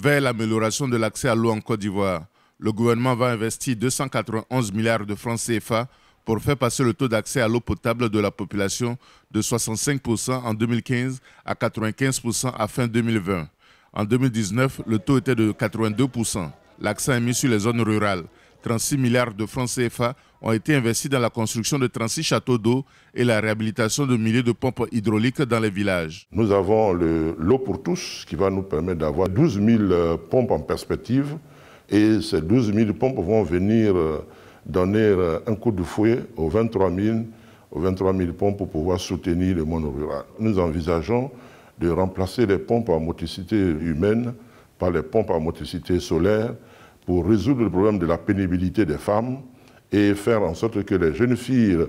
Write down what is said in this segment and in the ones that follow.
vers l'amélioration de l'accès à l'eau en Côte d'Ivoire. Le gouvernement va investir 291 milliards de francs CFA pour faire passer le taux d'accès à l'eau potable de la population de 65% en 2015 à 95% à fin 2020. En 2019, le taux était de 82%. L'accent est mis sur les zones rurales. 36 milliards de francs CFA ont été investis dans la construction de 36 châteaux d'eau et la réhabilitation de milliers de pompes hydrauliques dans les villages. Nous avons l'eau pour tous qui va nous permettre d'avoir 12 000 euh, pompes en perspective et ces 12 000 pompes vont venir euh, donner euh, un coup de fouet aux 23 000, aux 23 000 pompes pour pouvoir soutenir le monde rural. Nous envisageons de remplacer les pompes à motricité humaine par les pompes à motricité solaire pour résoudre le problème de la pénibilité des femmes et faire en sorte que les jeunes filles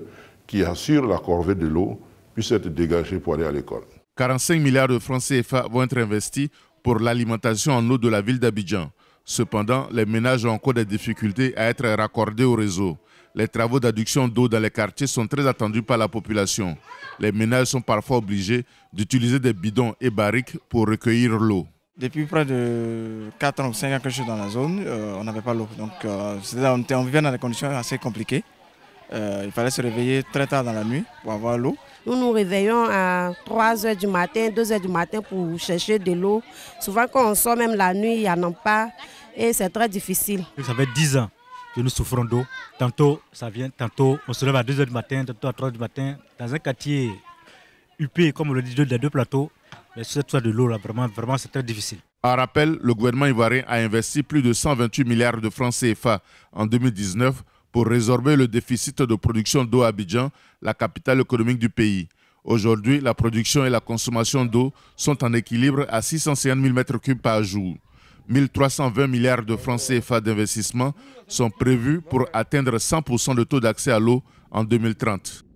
qui assurent la corvée de l'eau puissent être dégagées pour aller à l'école. 45 milliards de francs CFA vont être investis pour l'alimentation en eau de la ville d'Abidjan. Cependant, les ménages ont encore des difficultés à être raccordés au réseau. Les travaux d'adduction d'eau dans les quartiers sont très attendus par la population. Les ménages sont parfois obligés d'utiliser des bidons et barriques pour recueillir l'eau. Depuis près de 4 ans ou 5 ans que je suis dans la zone, euh, on n'avait pas l'eau. Donc euh, on, vivait dans des conditions assez compliquées. Euh, il fallait se réveiller très tard dans la nuit pour avoir l'eau. Nous nous réveillons à 3 h du matin, 2 h du matin pour chercher de l'eau. Souvent quand on sort même la nuit, il n'y en a pas et c'est très difficile. Ça fait 10 ans que nous souffrons d'eau. Tantôt ça vient, tantôt on se lève à 2 h du matin, tantôt à 3 h du matin. Dans un quartier huppé, comme on le dit, des deux plateaux, mais cette de l'eau, vraiment, c'est très difficile. En rappel, le gouvernement ivoirien a investi plus de 128 milliards de francs CFA en 2019 pour résorber le déficit de production d'eau à Abidjan, la capitale économique du pays. Aujourd'hui, la production et la consommation d'eau sont en équilibre à 650 000 m3 par jour. 320 milliards de francs CFA d'investissement sont prévus pour atteindre 100% de taux d'accès à l'eau en 2030.